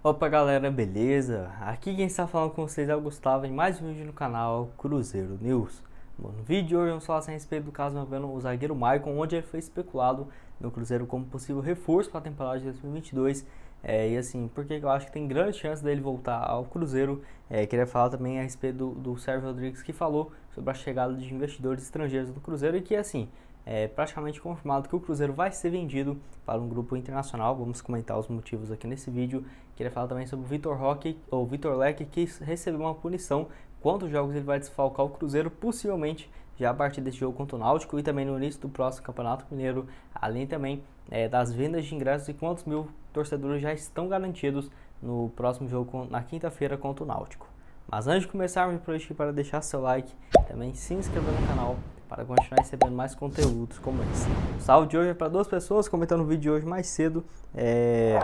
Opa galera, beleza? Aqui quem está falando com vocês é o Gustavo em mais um vídeo no canal Cruzeiro News. Bom, no vídeo de hoje vamos falar a respeito do caso envolvendo o zagueiro Maicon, onde ele foi especulado no Cruzeiro como possível reforço para a temporada de 2022 é, e assim, porque eu acho que tem grande chance dele voltar ao Cruzeiro. É, queria falar também a respeito do, do Sérgio Rodrigues que falou sobre a chegada de investidores estrangeiros no Cruzeiro e que assim, é praticamente confirmado que o Cruzeiro vai ser vendido para um grupo internacional. Vamos comentar os motivos aqui nesse vídeo. Queria falar também sobre o Vitor Roque ou Vitor Leque que recebeu uma punição. Quantos jogos ele vai desfalcar o Cruzeiro? Possivelmente já a partir desse jogo contra o Náutico e também no início do próximo Campeonato Mineiro, além também é, das vendas de ingressos e quantos mil torcedores já estão garantidos no próximo jogo na quinta-feira contra o Náutico. Mas antes de começar me aproveite para deixar seu like, também se inscrever no canal para continuar recebendo mais conteúdos como esse. O salve de hoje é para duas pessoas comentando o vídeo de hoje mais cedo. É...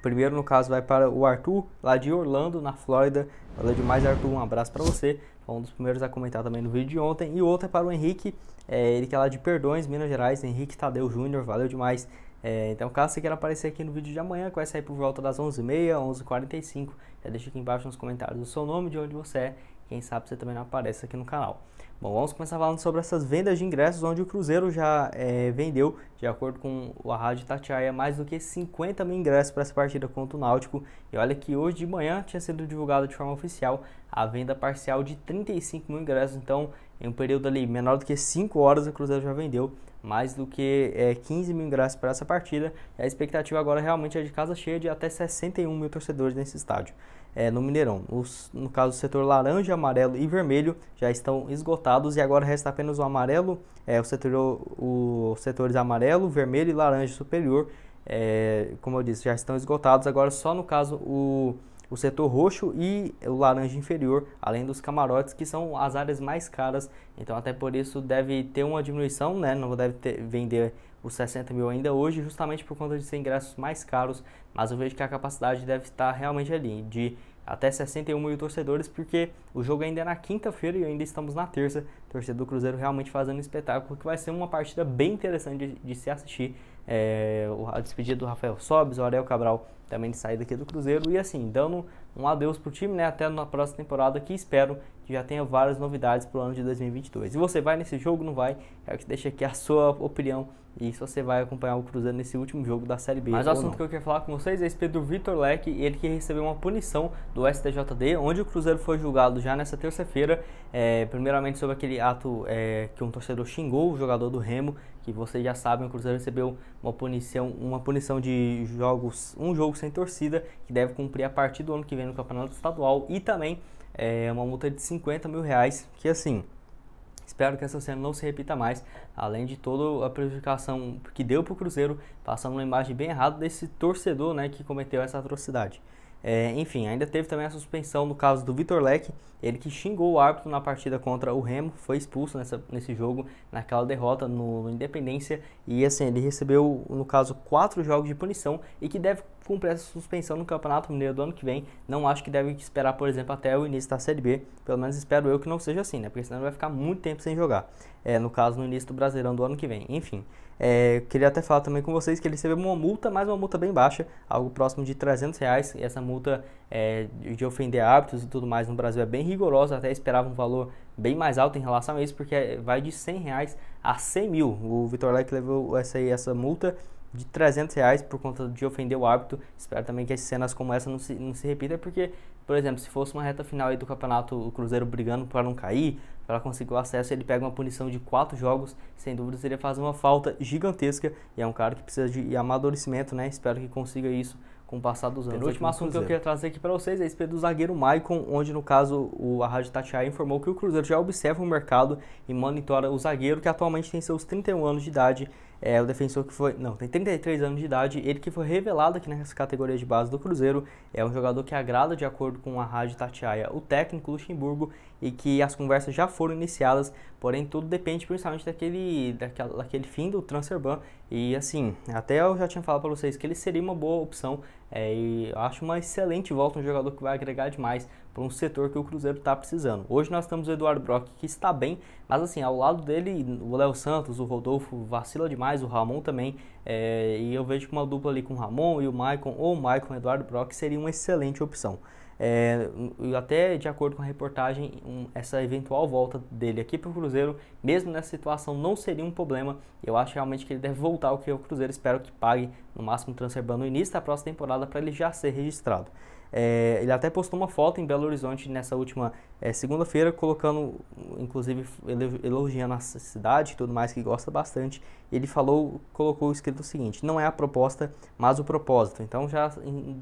Primeiro, no caso, vai para o Arthur, lá de Orlando, na Flórida. Valeu demais, Arthur. Um abraço para você. Foi um dos primeiros a comentar também no vídeo de ontem. E outro é para o Henrique, é, ele que é lá de Perdões, Minas Gerais. Henrique Tadeu Júnior, valeu demais. É, então, caso você queira aparecer aqui no vídeo de amanhã, que vai sair por volta das 11h30, 11h45, já deixa aqui embaixo nos comentários o seu nome, de onde você é. Quem sabe você também não aparece aqui no canal. Bom, vamos começar falando sobre essas vendas de ingressos, onde o Cruzeiro já é, vendeu, de acordo com a Rádio Tatiaia, mais do que 50 mil ingressos para essa partida contra o Náutico. E olha que hoje de manhã tinha sido divulgado de forma oficial a venda parcial de 35 mil ingressos. Então, em um período ali menor do que 5 horas, o Cruzeiro já vendeu mais do que é, 15 mil ingressos para essa partida. a expectativa agora realmente é de casa cheia de até 61 mil torcedores nesse estádio. É, no Mineirão. Os, no caso, o setor laranja, amarelo e vermelho já estão esgotados e agora resta apenas o amarelo, é, o setor, os setores amarelo, vermelho e laranja superior, é, como eu disse, já estão esgotados. Agora, só no caso, o o setor roxo e o laranja inferior, além dos camarotes, que são as áreas mais caras. Então, até por isso, deve ter uma diminuição, né? Não deve ter, vender os 60 mil ainda hoje, justamente por conta de ser ingressos mais caros. Mas eu vejo que a capacidade deve estar realmente ali, de até 61 mil torcedores, porque o jogo ainda é na quinta-feira e ainda estamos na terça. Torcedor do Cruzeiro realmente fazendo um espetáculo, que vai ser uma partida bem interessante de, de se assistir. É, a despedida do Rafael Sobes, o Ariel Cabral também de saída aqui do Cruzeiro. E assim, dando um adeus pro time, né? Até na próxima temporada, que espero que já tenha várias novidades pro ano de 2022. E você vai nesse jogo, não vai? Quero que deixe aqui a sua opinião e se você vai acompanhar o Cruzeiro nesse último jogo da Série B. Mas o assunto não. que eu quero falar com vocês é esse Pedro Vitor Leque, ele que recebeu uma punição do STJD, onde o Cruzeiro foi julgado já nessa terça-feira, é, primeiramente sobre aquele ato é, que um torcedor xingou o jogador do Remo, que vocês já sabem, o Cruzeiro recebeu uma punição, uma punição de jogos, um jogo sem torcida, que deve cumprir a partir do ano que vem no Campeonato Estadual, e também é, uma multa de 50 mil reais, que assim, espero que essa cena não se repita mais, além de toda a prejudicação que deu para o Cruzeiro, passando uma imagem bem errada desse torcedor né, que cometeu essa atrocidade. É, enfim, ainda teve também a suspensão no caso do Vitor Leque, ele que xingou o árbitro na partida contra o Remo, foi expulso nessa, nesse jogo, naquela derrota no, no Independência, e assim, ele recebeu, no caso, quatro jogos de punição e que deve cumprir essa suspensão no Campeonato Mineiro do ano que vem. Não acho que deve esperar, por exemplo, até o início da Série B, pelo menos espero eu que não seja assim, né? Porque senão ele vai ficar muito tempo sem jogar, é, no caso, no início do Brasileirão do ano que vem, enfim. É, queria até falar também com vocês que ele recebeu uma multa, mas uma multa bem baixa, algo próximo de 300 reais. E essa multa é, de ofender hábitos e tudo mais no Brasil é bem rigorosa, até esperava um valor bem mais alto em relação a isso, porque é, vai de 100 reais a 100 mil. O Vitor Leque levou essa, essa multa de 300 reais por conta de ofender o árbitro. Espero também que as cenas como essa não se, não se repita, porque, por exemplo, se fosse uma reta final aí do campeonato, o Cruzeiro brigando para não cair, ela conseguiu acesso, ele pega uma punição de quatro jogos, sem dúvida ele fazer uma falta gigantesca, e é um cara que precisa de amadurecimento, né? Espero que consiga isso com o passar dos anos. O último assunto que eu queria trazer aqui para vocês é a respeito do zagueiro Maicon, onde no caso o, a Rádio Tatiá informou que o Cruzeiro já observa o mercado e monitora o zagueiro que atualmente tem seus 31 anos de idade é o defensor que foi, não, tem 33 anos de idade, ele que foi revelado aqui nessa categoria de base do Cruzeiro, é um jogador que agrada, de acordo com a Rádio Tatiaia, o técnico Luxemburgo e que as conversas já foram iniciadas, porém tudo depende principalmente daquele, daquela, daquele fim do transfer ban e assim, até eu já tinha falado para vocês que ele seria uma boa opção é, e acho uma excelente volta, um jogador que vai agregar demais para um setor que o Cruzeiro está precisando. Hoje nós temos o Eduardo Brock, que está bem, mas assim, ao lado dele, o Léo Santos, o Rodolfo vacila demais, o Ramon também, é, e eu vejo que uma dupla ali com o Ramon e o Maicon, ou o Maicon e o Eduardo Brock, seria uma excelente opção. É, até de acordo com a reportagem, um, essa eventual volta dele aqui para o Cruzeiro, mesmo nessa situação, não seria um problema. Eu acho realmente que ele deve voltar, o que o Cruzeiro espero que pague no máximo transfer no início da próxima temporada para ele já ser registrado. É, ele até postou uma foto em Belo Horizonte nessa última é, segunda-feira, colocando, inclusive, elogiando a cidade e tudo mais, que gosta bastante. Ele falou, colocou escrito o seguinte: não é a proposta, mas o propósito. Então, já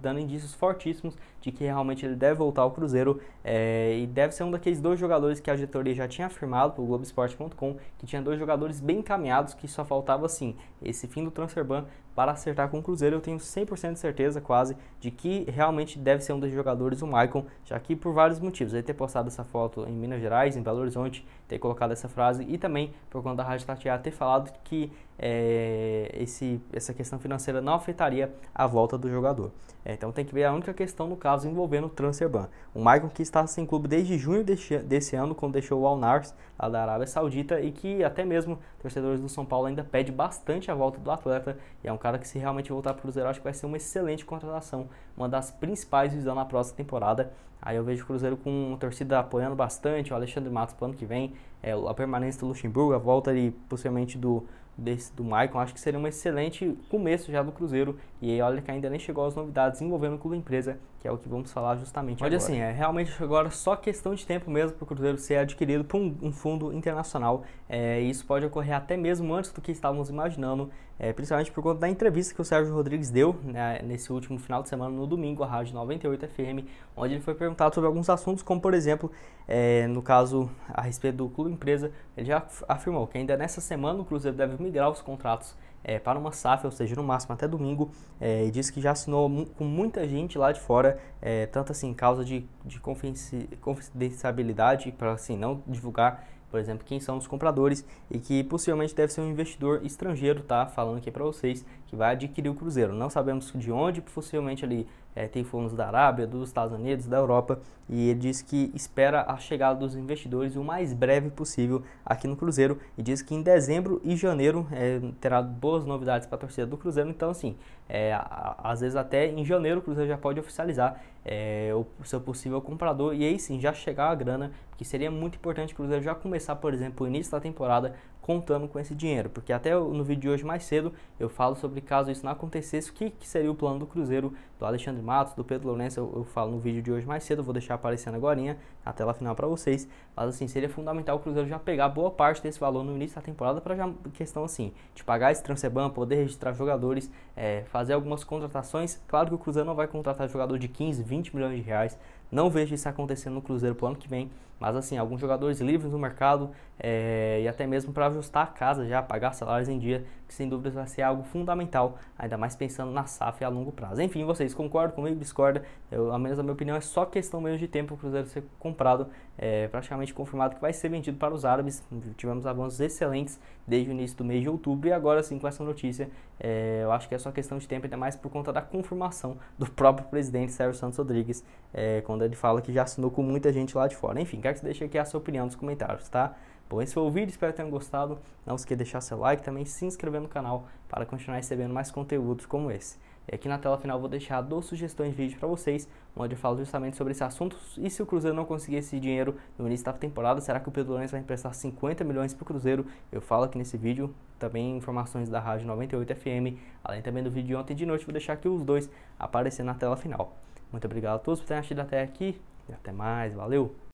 dando indícios fortíssimos de que realmente ele deve voltar ao Cruzeiro é, e deve ser um daqueles dois jogadores que a diretoria já tinha afirmado para o Globoesporte.com, que tinha dois jogadores bem encaminhados, que só faltava, assim, esse fim do transfer ban para acertar com o Cruzeiro. Eu tenho 100% de certeza, quase, de que realmente deve ser um dos jogadores o Maicon, já que por vários motivos. Ele ter postado essa foto em Minas Gerais, em Belo Horizonte, ter colocado essa frase e também por conta da Rádio Tatiá ter falado que é, esse, essa questão financeira não afetaria a volta do jogador. É, então tem que ver a única questão no caso envolvendo o transfer ban. O Maicon que está sem clube desde junho deste, desse ano, quando deixou o Al Nars lá da Arábia Saudita e que até mesmo torcedores do São Paulo ainda pede bastante a volta do atleta e é um cara que se realmente voltar para o Cruzeiro acho que vai ser uma excelente contratação, uma das principais visando na próxima temporada. Aí eu vejo o Cruzeiro com a torcida apoiando bastante, o Alexandre Matos para o ano que vem, é, a permanência do Luxemburgo, a volta ali possivelmente do desse do Maicon, acho que seria um excelente começo já do Cruzeiro. E aí, olha que ainda nem chegou às novidades envolvendo o clube empresa, que é o que vamos falar justamente Olha agora. assim, é realmente agora só questão de tempo mesmo para o Cruzeiro ser adquirido por um, um fundo internacional. É, isso pode ocorrer até mesmo antes do que estávamos imaginando é, principalmente por conta da entrevista que o Sérgio Rodrigues deu né, nesse último final de semana, no domingo, à Rádio 98 FM, onde ele foi perguntado sobre alguns assuntos, como por exemplo, é, no caso a respeito do Clube Empresa, ele já afirmou que ainda nessa semana o Cruzeiro deve migrar os contratos é, para uma SAF, ou seja, no máximo até domingo, é, e disse que já assinou mu com muita gente lá de fora, é, tanto assim, causa de, de confidenciabilidade, para assim, não divulgar por exemplo, quem são os compradores e que possivelmente deve ser um investidor estrangeiro, tá? Falando aqui para vocês que vai adquirir o cruzeiro. Não sabemos de onde, possivelmente ali é, tem fundos da Arábia, dos Estados Unidos, da Europa, e ele diz que espera a chegada dos investidores o mais breve possível aqui no Cruzeiro, e diz que em dezembro e janeiro é, terá boas novidades para a torcida do Cruzeiro, então assim, é, às vezes até em janeiro o Cruzeiro já pode oficializar é, o seu possível comprador, e aí sim já chegar a grana, que seria muito importante o Cruzeiro já começar, por exemplo, o início da temporada contando com esse dinheiro. Porque até no vídeo de hoje mais cedo eu falo sobre caso isso não acontecesse, o que, que seria o plano do Cruzeiro, do Alexandre Matos, do Pedro Lourenço, eu, eu falo no vídeo de hoje mais cedo, vou deixar aparecendo agora na tela final para vocês. Mas assim, seria fundamental o Cruzeiro já pegar boa parte desse valor no início da temporada para já questão assim, de pagar esse transferban, poder registrar jogadores, é, fazer algumas contratações. Claro que o Cruzeiro não vai contratar jogador de 15, 20 milhões de reais. Não vejo isso acontecendo no Cruzeiro pro ano que vem, mas assim, alguns jogadores livres no mercado é, e até mesmo para ajustar a casa já, pagar salários em dia, que sem dúvidas vai ser algo fundamental, ainda mais pensando na SAF a longo prazo. Enfim, vocês concordam comigo, discordam? Eu, a menos a minha opinião é só questão mesmo de tempo o Cruzeiro ser comprado, é, praticamente confirmado que vai ser vendido para os árabes. Tivemos avanços excelentes desde o início do mês de outubro e agora sim com essa notícia, é, eu acho que é só questão de tempo, ainda mais por conta da confirmação do próprio presidente Sérgio Santos Rodrigues, quando ele fala que já assinou com muita gente lá de fora. Enfim, quero que você deixe aqui a sua opinião nos comentários, tá? Bom, esse foi o vídeo, espero que tenham gostado. Não esqueça de deixar seu like também se inscrever no canal para continuar recebendo mais conteúdos como esse. E aqui na tela final vou deixar duas sugestões de vídeo para vocês, onde eu falo justamente sobre esse assunto. E se o Cruzeiro não conseguir esse dinheiro no início da temporada, será que o Pedro Lourenço vai emprestar 50 milhões para o Cruzeiro? Eu falo aqui nesse vídeo, também informações da Rádio 98 FM, além também do vídeo de ontem de noite, vou deixar aqui os dois aparecendo na tela final. Muito obrigado a todos por terem assistido até aqui e até mais, valeu!